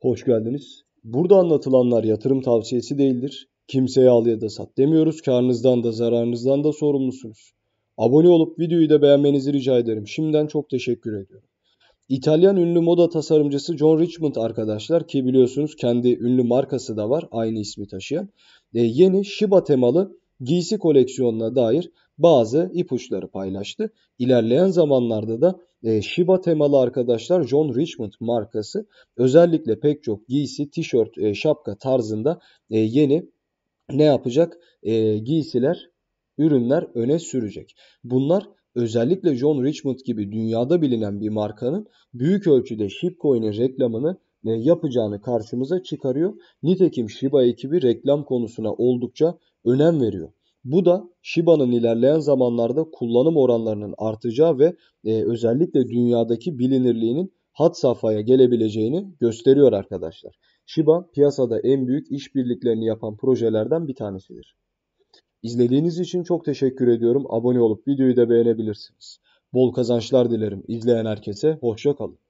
Hoş geldiniz. Burada anlatılanlar yatırım tavsiyesi değildir. Kimseye al ya da sat demiyoruz. Karnınızdan da zararınızdan da sorumlusunuz. Abone olup videoyu da beğenmenizi rica ederim. Şimdiden çok teşekkür ediyorum. İtalyan ünlü moda tasarımcısı John Richmond arkadaşlar ki biliyorsunuz kendi ünlü markası da var aynı ismi taşıyan. E, yeni Shiba temalı giysi koleksiyonuna dair bazı ipuçları paylaştı. İlerleyen zamanlarda da e, Shiba temalı arkadaşlar John Richmond markası özellikle pek çok giysi, tişört, e, şapka tarzında e, yeni ne yapacak? E, giysiler, ürünler öne sürecek. Bunlar özellikle John Richmond gibi dünyada bilinen bir markanın büyük ölçüde Shipcoin'in reklamını e, yapacağını karşımıza çıkarıyor. Nitekim Shiba ekibi reklam konusuna oldukça önem veriyor. Bu da Shiba'nın ilerleyen zamanlarda kullanım oranlarının artacağı ve e, özellikle dünyadaki bilinirliğinin hat safhaya gelebileceğini gösteriyor arkadaşlar. Shiba piyasada en büyük işbirliklerini yapan projelerden bir tanesidir. İzlediğiniz için çok teşekkür ediyorum. Abone olup videoyu da beğenebilirsiniz. Bol kazançlar dilerim. İzleyen herkese hoşça kalın.